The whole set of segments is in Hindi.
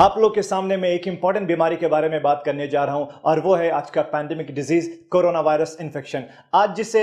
आप लोग के सामने मैं एक इंपॉर्टेंट बीमारी के बारे में बात करने जा रहा हूं और वो है आज का pandemic disease corona virus infection आज जिसे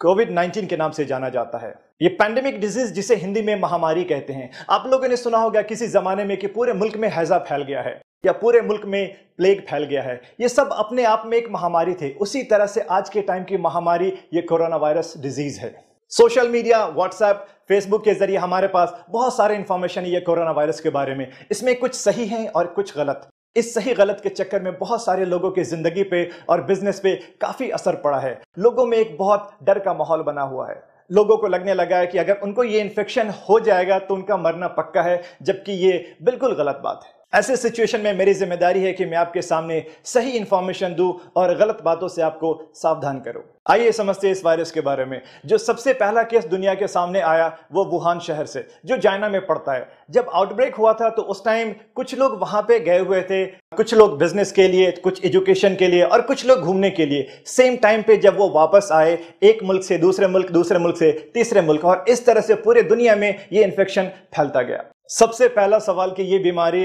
कोविड 19 के नाम से जाना जाता है ये पैंडेमिक डिजीज जिसे हिंदी में महामारी कहते हैं आप लोगों ने सुना होगा किसी जमाने में कि पूरे मुल्क में हैजा फैल गया है या पूरे मुल्क में प्लेग फैल गया है ये सब अपने आप में एक महामारी थे उसी तरह से आज के टाइम की महामारी ये कोरोना वायरस डिजीज है सोशल मीडिया व्हाट्सएप फेसबुक के जरिए हमारे पास बहुत सारे इंफॉर्मेशन है ये कोरोना वायरस के बारे में इसमें कुछ सही है और कुछ गलत इस सही गलत के चक्कर में बहुत सारे लोगों की जिंदगी पे और बिजनेस पे काफी असर पड़ा है लोगों में एक बहुत डर का माहौल बना हुआ है लोगों को लगने लगा है कि अगर उनको ये इन्फेक्शन हो जाएगा तो उनका मरना पक्का है जबकि ये बिल्कुल गलत बात है ऐसे सिचुएशन में मेरी जिम्मेदारी है कि मैं आपके सामने सही इन्फॉर्मेशन दूं और गलत बातों से आपको सावधान करूं। आइए समझते हैं इस वायरस के बारे में जो सबसे पहला केस दुनिया के सामने आया वो वुहान शहर से जो चाइना में पड़ता है जब आउटब्रेक हुआ था तो उस टाइम कुछ लोग वहां पे गए हुए थे कुछ लोग बिजनेस के लिए कुछ एजुकेशन के लिए और कुछ लोग घूमने के लिए सेम टाइम पे जब वो वापस आए एक मुल्क से दूसरे मुल्क दूसरे मुल्क से तीसरे मुल्क और इस तरह से पूरे दुनिया में ये इन्फेक्शन फैलता गया सबसे पहला सवाल कि ये बीमारी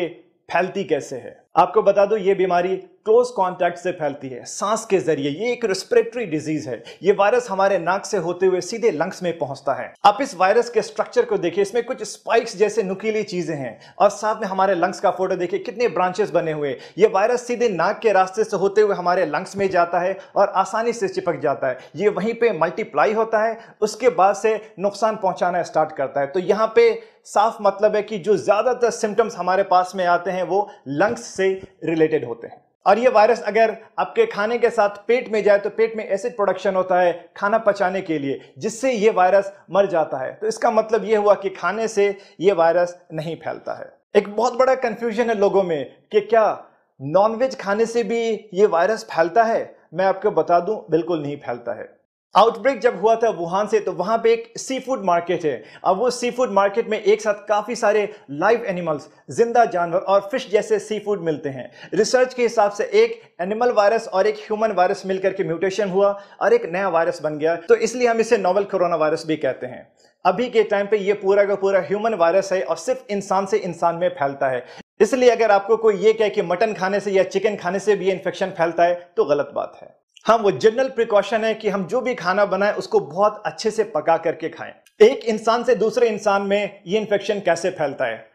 फैलती कैसे है आपको बता दो ये बीमारी क्लोज कांटेक्ट से फैलती है सांस के जरिए ये एक रेस्पिरेटरी डिजीज है ये वायरस हमारे नाक से होते हुए सीधे लंग्स में पहुंचता है आप इस वायरस के स्ट्रक्चर को देखिए इसमें कुछ स्पाइक्स जैसे नुकीली चीजें हैं और साथ में हमारे लंग्स का फोटो देखिए कितने ब्रांचेस बने हुए ये वायरस सीधे नाक के रास्ते से होते हुए हमारे लंग्स में जाता है और आसानी से चिपक जाता है ये वहीं पर मल्टीप्लाई होता है उसके बाद से नुकसान पहुंचाना स्टार्ट करता है तो यहाँ पे साफ मतलब है कि जो ज्यादातर सिम्टम्स हमारे पास में आते हैं वो लंग्स से से रिलेटेड होते हैं और ये वायरस अगर आपके खाने के साथ पेट में जाए तो पेट में एसिड प्रोडक्शन होता है खाना पचाने के लिए जिससे ये वायरस मर जाता है तो इसका मतलब ये हुआ कि खाने से ये वायरस नहीं फैलता है एक बहुत बड़ा कन्फ्यूजन है लोगों में कि क्या नॉनवेज खाने से भी ये वायरस फैलता है मैं आपको बता दूं बिल्कुल नहीं फैलता है आउटब्रेक जब हुआ था वुहान से तो वहां पे एक सी फूड मार्केट है अब वो सी फूड मार्केट में एक साथ काफ़ी सारे लाइव एनिमल्स जिंदा जानवर और फिश जैसे सी फूड मिलते हैं रिसर्च के हिसाब से एक एनिमल वायरस और एक ह्यूमन वायरस मिलकर के म्यूटेशन हुआ और एक नया वायरस बन गया तो इसलिए हम इसे नोवल कोरोना वायरस भी कहते हैं अभी के टाइम पे ये पूरा का पूरा ह्यूमन वायरस है और सिर्फ इंसान से इंसान में फैलता है इसलिए अगर आपको कोई ये कहे कि मटन खाने से या चिकन खाने से भी ये इन्फेक्शन फैलता है तो गलत बात है हाँ वो जनरल प्रिकॉशन है कि हम जो भी खाना बनाए उसको बहुत अच्छे से पका करके खाएं एक इंसान से दूसरे इंसान में ये इन्फेक्शन कैसे फैलता है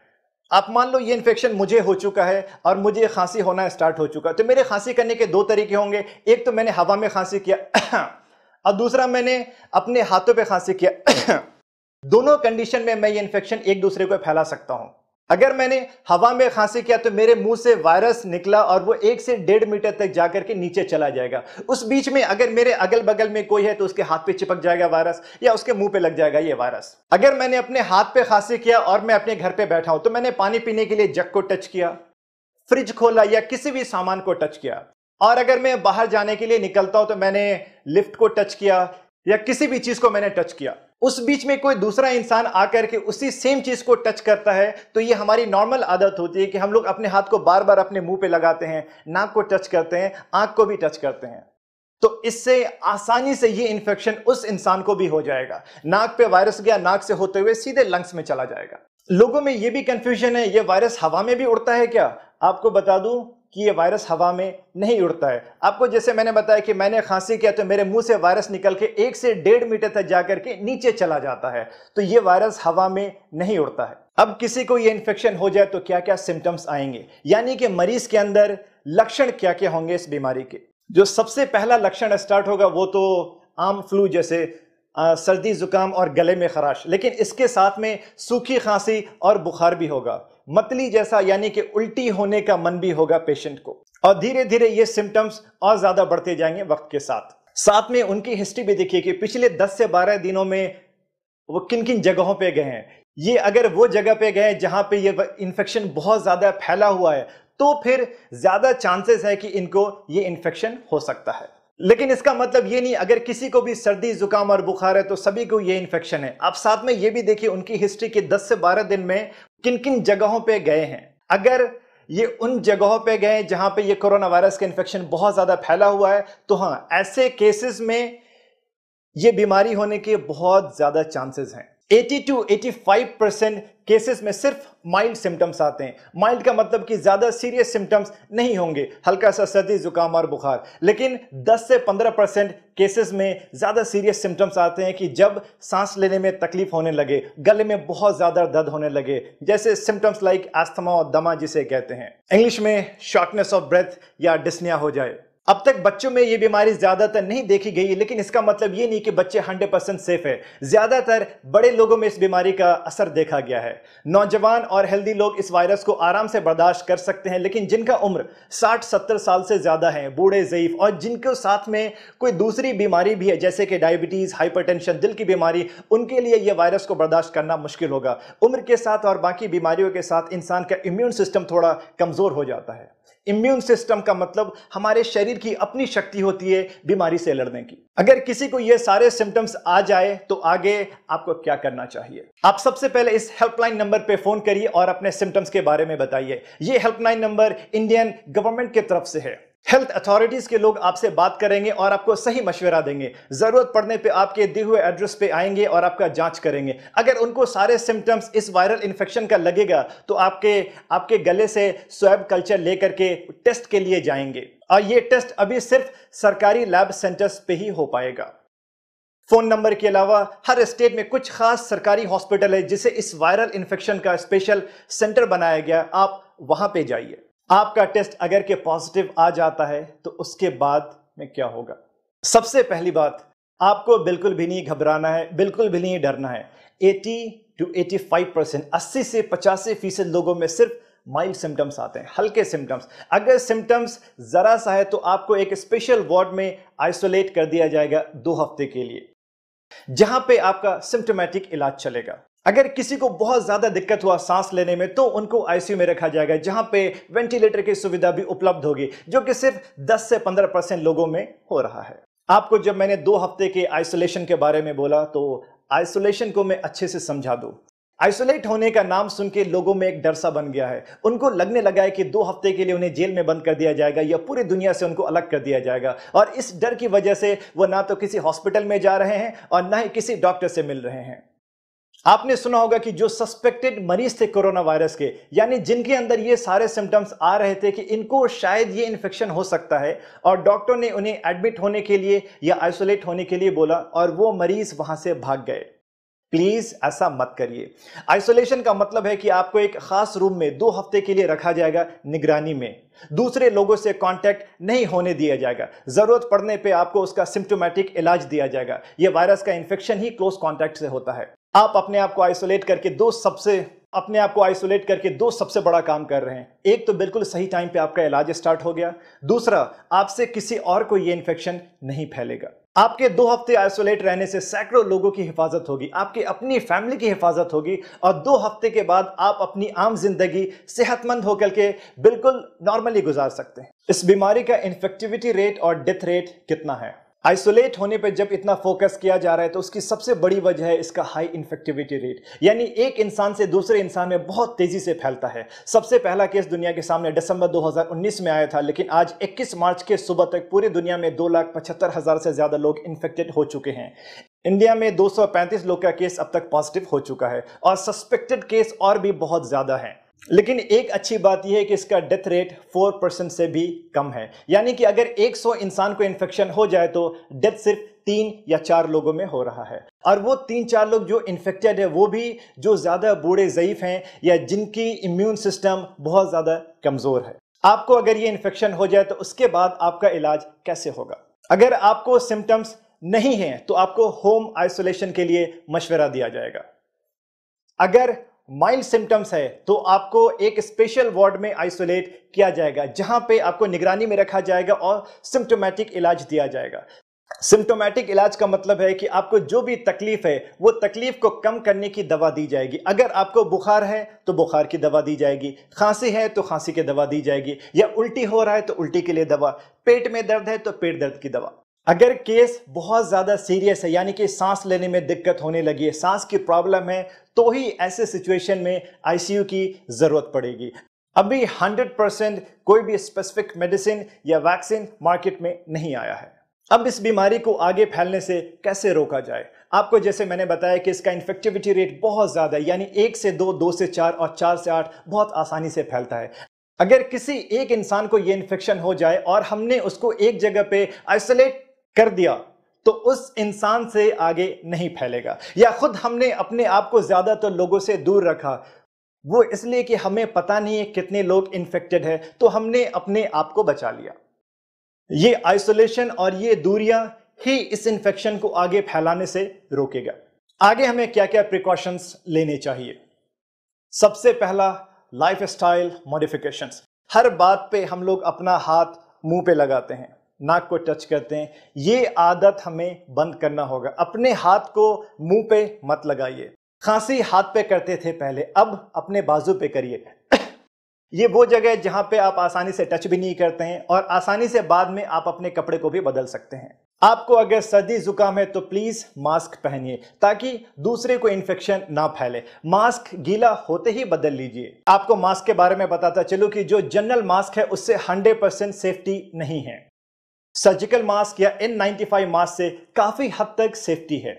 आप मान लो ये इन्फेक्शन मुझे हो चुका है और मुझे खांसी होना स्टार्ट हो चुका है तो मेरे खांसी करने के दो तरीके होंगे एक तो मैंने हवा में खांसी किया और दूसरा मैंने अपने हाथों पे खांसी किया दोनों कंडीशन में मैं ये इन्फेक्शन एक दूसरे को फैला सकता हूँ अगर मैंने हवा में खांसी किया तो मेरे मुंह से वायरस निकला और वो एक से डेढ़ मीटर तक जाकर के नीचे चला जाएगा उस बीच में अगर मेरे अगल बगल में कोई है तो उसके हाथ पे चिपक जाएगा वायरस या उसके मुंह पे लग जाएगा ये वायरस अगर मैंने अपने हाथ पे खांसी किया और मैं अपने घर पे बैठा हूं तो मैंने पानी पीने के लिए जग को टच किया फ्रिज खोला या किसी भी सामान को टच किया और अगर मैं बाहर जाने के लिए निकलता हूं तो मैंने लिफ्ट को टच किया या किसी भी चीज को मैंने टच किया उस बीच में कोई दूसरा इंसान आकर के उसी सेम चीज को टच करता है तो ये हमारी नॉर्मल आदत होती है कि हम लोग अपने हाथ को बार बार अपने मुंह पे लगाते हैं नाक को टच करते हैं आंख को भी टच करते हैं तो इससे आसानी से ये इन्फेक्शन उस इंसान को भी हो जाएगा नाक पे वायरस गया नाक से होते हुए सीधे लंग्स में चला जाएगा लोगों में ये भी कंफ्यूजन है ये वायरस हवा में भी उड़ता है क्या आपको बता दूं कि ये वायरस हवा में नहीं उड़ता है आपको जैसे मैंने बताया कि मैंने खांसी किया तो मेरे मुंह से वायरस निकल के एक से डेढ़ मीटर तक जाकर के नीचे चला जाता है तो ये वायरस हवा में नहीं उड़ता है अब किसी को ये इन्फेक्शन हो जाए तो क्या क्या सिम्टम्स आएंगे यानी कि मरीज के अंदर लक्षण क्या क्या होंगे इस बीमारी के जो सबसे पहला लक्षण स्टार्ट होगा वो तो आम फ्लू जैसे आ, सर्दी जुकाम और गले में खराश लेकिन इसके साथ में सूखी खांसी और बुखार भी होगा मतली जैसा यानी कि उल्टी होने का मन भी होगा पेशेंट को और धीरे धीरे ये सिम्टम्स और ज्यादा बढ़ते जाएंगे वक्त के साथ साथ में उनकी हिस्ट्री भी देखिए कि पिछले 10 से 12 दिनों में वो किन किन जगहों पे गए हैं ये अगर वो जगह पे गए जहां पे ये इन्फेक्शन बहुत ज़्यादा फैला हुआ है तो फिर ज़्यादा चांसेस है कि इनको ये इन्फेक्शन हो सकता है लेकिन इसका मतलब ये नहीं अगर किसी को भी सर्दी जुकाम और बुखार है तो सभी को ये इन्फेक्शन है आप साथ में ये भी देखिए उनकी हिस्ट्री के 10 से 12 दिन में किन किन जगहों पे गए हैं अगर ये उन जगहों पे गए जहां पे ये कोरोना वायरस का इन्फेक्शन बहुत ज़्यादा फैला हुआ है तो हाँ ऐसे केसेस में ये बीमारी होने के बहुत ज़्यादा चांसेस हैं 80 टू 85 परसेंट केसेस में सिर्फ माइल्ड सिम्टम्स आते हैं माइल्ड का मतलब कि ज़्यादा सीरियस सिम्टम्स नहीं होंगे हल्का सा सर्दी जुकाम और बुखार लेकिन 10 से 15 परसेंट केसेस में ज़्यादा सीरियस सिम्टम्स आते हैं कि जब सांस लेने में तकलीफ होने लगे गले में बहुत ज़्यादा दर्द होने लगे जैसे सिम्टम्स लाइक आस्थमा और दमा जिसे कहते हैं इंग्लिश में शॉर्टनेस ऑफ ब्रेथ या डिस्निया हो जाए अब तक बच्चों में ये बीमारी ज़्यादातर नहीं देखी गई लेकिन इसका मतलब ये नहीं कि बच्चे 100 परसेंट सेफ है ज़्यादातर बड़े लोगों में इस बीमारी का असर देखा गया है नौजवान और हेल्दी लोग इस वायरस को आराम से बर्दाश्त कर सकते हैं लेकिन जिनका उम्र 60-70 साल से ज़्यादा है बूढ़े ज़यीफ और जिनको साथ में कोई दूसरी बीमारी भी है जैसे कि डायबिटीज़ हाइपर दिल की बीमारी उनके लिए यह वायरस को बर्दाश्त करना मुश्किल होगा उम्र के साथ और बाकी बीमारियों के साथ इंसान का इम्यून सिस्टम थोड़ा कमज़ोर हो जाता है इम्यून सिस्टम का मतलब हमारे शरीर की अपनी शक्ति होती है बीमारी से लड़ने की अगर किसी को ये सारे सिम्टम्स आ जाए तो आगे आपको क्या करना चाहिए आप सबसे पहले इस हेल्पलाइन नंबर पे फोन करिए और अपने सिम्टम्स के बारे में बताइए ये हेल्पलाइन नंबर इंडियन गवर्नमेंट की तरफ से है हेल्थ अथॉरिटीज के लोग आपसे बात करेंगे और आपको सही मशवरा देंगे जरूरत पड़ने पे आपके दिए हुए एड्रेस पे आएंगे और आपका जांच करेंगे अगर उनको सारे सिम्टम्स इस वायरल इन्फेक्शन का लगेगा तो आपके आपके गले से स्वैब कल्चर लेकर के टेस्ट के लिए जाएंगे और ये टेस्ट अभी सिर्फ सरकारी लैब सेंटर्स पे ही हो पाएगा फ़ोन नंबर के अलावा हर स्टेट में कुछ खास सरकारी हॉस्पिटल है जिसे इस वायरल इन्फेक्शन का स्पेशल सेंटर बनाया गया आप वहाँ पे जाइए आपका टेस्ट अगर के पॉजिटिव आ जाता है तो उसके बाद में क्या होगा सबसे पहली बात आपको बिल्कुल भी नहीं घबराना है बिल्कुल भी नहीं डरना है 80 टू 85 परसेंट अस्सी से पचासी फीसद लोगों में सिर्फ माइल्ड सिम्टम्स आते हैं हल्के सिम्टम्स अगर सिम्टम्स ज़रा सा है तो आपको एक स्पेशल वार्ड में आइसोलेट कर दिया जाएगा दो हफ्ते के लिए जहां पे आपका सिम्टोमेटिक इलाज चलेगा अगर किसी को बहुत ज़्यादा दिक्कत हुआ सांस लेने में तो उनको आईसीयू में रखा जाएगा जहां पे वेंटिलेटर की सुविधा भी उपलब्ध होगी जो कि सिर्फ 10 से 15 परसेंट लोगों में हो रहा है आपको जब मैंने दो हफ्ते के आइसोलेशन के बारे में बोला तो आइसोलेशन को मैं अच्छे से समझा दूँ आइसोलेट होने का नाम सुन के लोगों में एक डर सा बन गया है उनको लगने लगा है कि दो हफ्ते के लिए उन्हें जेल में बंद कर दिया जाएगा या पूरी दुनिया से उनको अलग कर दिया जाएगा और इस डर की वजह से वो ना तो किसी हॉस्पिटल में जा रहे हैं और ना ही किसी डॉक्टर से मिल रहे हैं आपने सुना होगा कि जो सस्पेक्टेड मरीज थे कोरोना वायरस के यानी जिनके अंदर ये सारे सिम्टम्स आ रहे थे कि इनको शायद ये इन्फेक्शन हो सकता है और डॉक्टर ने उन्हें एडमिट होने के लिए या आइसोलेट होने के लिए बोला और वो मरीज वहां से भाग गए प्लीज ऐसा मत करिए आइसोलेशन का मतलब है कि आपको एक खास रूम में दो हफ्ते के लिए रखा जाएगा निगरानी में दूसरे लोगों से कांटेक्ट नहीं होने दिया जाएगा जरूरत पड़ने पे आपको उसका सिम्टोमेटिक इलाज दिया जाएगा यह वायरस का इन्फेक्शन ही क्लोज कांटेक्ट से होता है आप अपने आप को आइसोलेट करके दो सबसे अपने आप को आइसोलेट करके दो सबसे बड़ा काम कर रहे हैं एक तो बिल्कुल सही टाइम पे आपका इलाज स्टार्ट हो गया दूसरा आपसे किसी और को ये इन्फेक्शन नहीं फैलेगा आपके दो हफ्ते आइसोलेट रहने से सैकड़ों लोगों की हिफाजत होगी आपकी अपनी फैमिली की हिफाजत होगी और दो हफ्ते के बाद आप अपनी आम जिंदगी सेहतमंद होकर के बिल्कुल नॉर्मली गुजार सकते हैं इस बीमारी का इन्फेक्टिविटी रेट और डेथ रेट कितना है आइसोलेट होने पर जब इतना फोकस किया जा रहा है तो उसकी सबसे बड़ी वजह है इसका हाई इन्फेक्टिविटी रेट यानी एक इंसान से दूसरे इंसान में बहुत तेजी से फैलता है सबसे पहला केस दुनिया के सामने दिसंबर 2019 में आया था लेकिन आज 21 मार्च के सुबह तक पूरी दुनिया में दो लाख पचहत्तर हजार से ज्यादा लोग इन्फेक्टेड हो चुके हैं इंडिया में दो लोग का केस अब तक पॉजिटिव हो चुका है और सस्पेक्टेड केस और भी बहुत ज्यादा है लेकिन एक अच्छी बात यह है कि इसका डेथ रेट 4 परसेंट से भी कम है यानी कि अगर 100 इंसान को इन्फेक्शन हो जाए तो डेथ सिर्फ तीन या चार लोगों में हो रहा है और वो तीन चार लोग जो इन्फेक्टेड है वो भी जो ज़्यादा बूढ़े ज़यीफ़ हैं या जिनकी इम्यून सिस्टम बहुत ज़्यादा कमज़ोर है आपको अगर ये इन्फेक्शन हो जाए तो उसके बाद आपका इलाज कैसे होगा अगर आपको सिम्टम्स नहीं हैं तो आपको होम आइसोलेशन के लिए मशवरा दिया जाएगा अगर माइल्ड सिम्टम्स है तो आपको एक स्पेशल वार्ड में आइसोलेट किया जाएगा जहां पे आपको निगरानी में रखा जाएगा और सिम्टोमेटिक इलाज दिया जाएगा सिम्टोमेटिक इलाज का मतलब है कि आपको जो भी तकलीफ है वो तकलीफ को कम करने की दवा दी जाएगी अगर आपको बुखार है तो बुखार की दवा दी जाएगी खांसी है तो खांसी की दवा दी जाएगी या उल्टी हो रहा है तो उल्टी के लिए दवा पेट में दर्द है तो पेट दर्द की दवा अगर केस बहुत ज़्यादा सीरियस है यानी कि सांस लेने में दिक्कत होने लगी है सांस की प्रॉब्लम है तो ही ऐसे सिचुएशन में आईसीयू की ज़रूरत पड़ेगी अभी 100 परसेंट कोई भी स्पेसिफिक मेडिसिन या वैक्सीन मार्केट में नहीं आया है अब इस बीमारी को आगे फैलने से कैसे रोका जाए आपको जैसे मैंने बताया कि इसका इन्फेक्टिविटी रेट बहुत ज़्यादा है यानी एक से दो दो से चार और चार से आठ बहुत आसानी से फैलता है अगर किसी एक इंसान को ये इन्फेक्शन हो जाए और हमने उसको एक जगह पे आइसोलेट कर दिया तो उस इंसान से आगे नहीं फैलेगा या खुद हमने अपने आप को ज़्यादातर तो लोगों से दूर रखा वो इसलिए कि हमें पता नहीं है कितने लोग इन्फेक्टेड है तो हमने अपने आप को बचा लिया ये आइसोलेशन और ये दूरियां ही इस इंफेक्शन को आगे फैलाने से रोकेगा आगे हमें क्या क्या प्रिकॉशंस लेने चाहिए सबसे पहला लाइफ स्टाइल मॉडिफिकेशन हर बात पे हम लोग अपना हाथ मुंह पे लगाते हैं नाक को टच करते हैं ये आदत हमें बंद करना होगा अपने हाथ को मुंह पे मत लगाइए खांसी हाथ पे करते थे पहले अब अपने बाजू पे करिए ये वो जगह है जहां पे आप आसानी से टच भी नहीं करते हैं और आसानी से बाद में आप अपने कपड़े को भी बदल सकते हैं आपको अगर सर्दी जुकाम है तो प्लीज़ मास्क पहनिए ताकि दूसरे को इन्फेक्शन ना फैले मास्क गीला होते ही बदल लीजिए आपको मास्क के बारे में बताता चलो कि जो जनरल मास्क है उससे 100% सेफ्टी नहीं है सर्जिकल मास्क या एन 95 मास्क से काफी हद तक सेफ्टी है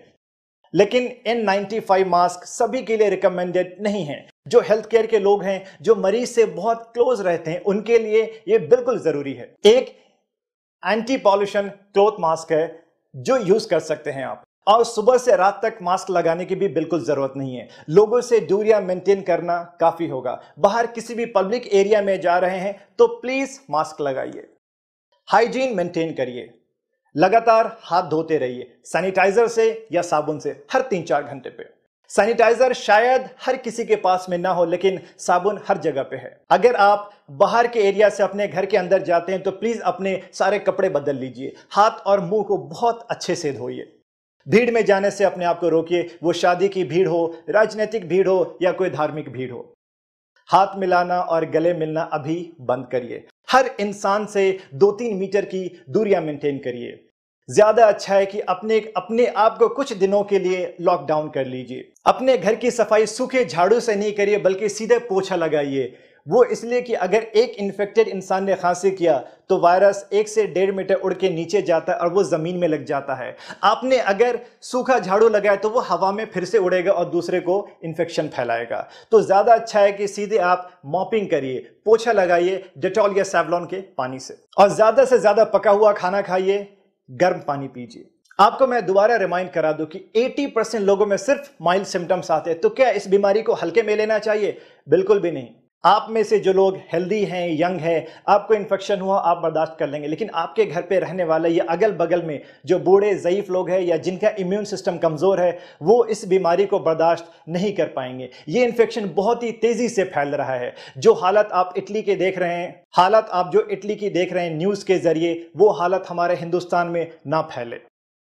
लेकिन एन 95 मास्क सभी के लिए रिकमेंडेड नहीं है जो हेल्थ केयर के लोग हैं जो मरीज से बहुत क्लोज रहते हैं उनके लिए ये बिल्कुल जरूरी है एक एंटी पॉल्यूशन क्लोथ मास्क है जो यूज कर सकते हैं आप और सुबह से रात तक मास्क लगाने की भी बिल्कुल ज़रूरत नहीं है लोगों से दूरियां मेंटेन करना काफ़ी होगा बाहर किसी भी पब्लिक एरिया में जा रहे हैं तो प्लीज़ मास्क लगाइए हाइजीन मेंटेन करिए लगातार हाथ धोते रहिए सैनिटाइजर से या साबुन से हर तीन चार घंटे पे सैनिटाइजर शायद हर किसी के पास में ना हो लेकिन साबुन हर जगह पे है अगर आप बाहर के एरिया से अपने घर के अंदर जाते हैं तो प्लीज़ अपने सारे कपड़े बदल लीजिए हाथ और मुंह को बहुत अच्छे से धोइए भीड़ में जाने से अपने आप को रोकिए वो शादी की भीड़ हो राजनीतिक भीड़ हो या कोई धार्मिक भीड़ हो हाथ मिलाना और गले मिलना अभी बंद करिए हर इंसान से दो तीन मीटर की दूरियां मेंटेन करिए ज्यादा अच्छा है कि अपने अपने आप को कुछ दिनों के लिए लॉकडाउन कर लीजिए अपने घर की सफाई सूखे झाड़ू से नहीं करिए बल्कि सीधे पोछा लगाइए वो इसलिए कि अगर एक इन्फेक्टेड इंसान ने खांसी किया तो वायरस एक से डेढ़ मीटर उड़ के नीचे जाता है और वो ज़मीन में लग जाता है आपने अगर सूखा झाड़ू लगाया तो वो हवा में फिर से उड़ेगा और दूसरे को इन्फेक्शन फैलाएगा तो ज़्यादा अच्छा है कि सीधे आप मॉपिंग करिए पोछा लगाइए डिटॉल या सेवलॉन के पानी से और ज़्यादा से ज़्यादा पका हुआ खाना खाइए गर्म पानी पीजिए आपको मैं दोबारा रिमाइंड करा दूं कि 80 परसेंट लोगों में सिर्फ माइल्ड सिम्टम्स आते हैं तो क्या इस बीमारी को हल्के में लेना चाहिए बिल्कुल भी नहीं आप में से जो लोग हेल्दी हैं यंग हैं आपको इन्फेक्शन हुआ आप बर्दाश्त कर लेंगे लेकिन आपके घर पे रहने वाले या अगल बगल में जो बूढ़े ज़यीफ़ लोग हैं या जिनका इम्यून सिस्टम कमज़ोर है वो इस बीमारी को बर्दाश्त नहीं कर पाएंगे ये इन्फेक्शन बहुत ही तेज़ी से फैल रहा है जो हालत आप इटली के देख रहे हैं हालत आप जो इटली की देख रहे हैं न्यूज़ के ज़रिए वो हालत हमारे हिंदुस्तान में ना फैले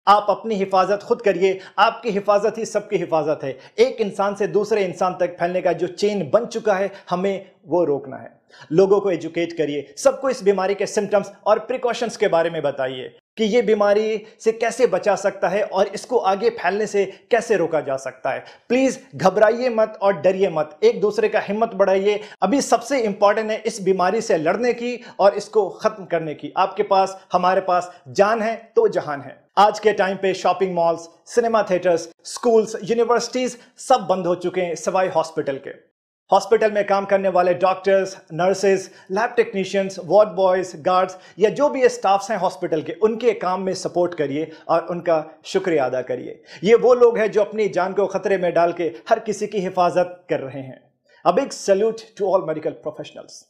आप अपनी हिफाजत खुद करिए आपकी हिफाजत ही सबकी हिफाजत है एक इंसान से दूसरे इंसान तक फैलने का जो चेन बन चुका है हमें वो रोकना है लोगों को एजुकेट करिए सबको इस बीमारी के सिम्टम्स और प्रिकॉशंस के बारे में बताइए कि ये बीमारी से कैसे बचा सकता है और इसको आगे फैलने से कैसे रोका जा सकता है प्लीज़ घबराइए मत और डरिए मत एक दूसरे का हिम्मत बढ़ाइए अभी सबसे इम्पॉर्टेंट है इस बीमारी से लड़ने की और इसको ख़त्म करने की आपके पास हमारे पास जान है तो जहान है आज के टाइम पे shopping malls cinema theatres schools universities सब बंद हो चुके हैं सिवाय हॉस्पिटल के हॉस्पिटल में काम करने वाले doctors nurses lab technicians ward boys guards या जो भी स्टाफ्स हैं हॉस्पिटल के उनके काम में सपोर्ट करिए और उनका शुक्रिया अदा करिए ये वो लोग हैं जो अपनी जान को खतरे में डाल के हर किसी की हिफाजत कर रहे हैं अब एक salute to all medical professionals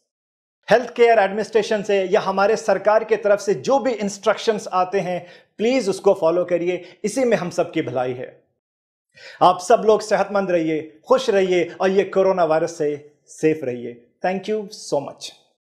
health care administration से या हमारे सरकार के तरफ से जो भी इंस्ट्रक्शंस आते हैं प्लीज़ उसको फॉलो करिए इसी में हम सबकी भलाई है आप सब लोग सेहतमंद रहिए खुश रहिए और ये कोरोना वायरस से सेफ रहिए थैंक यू सो मच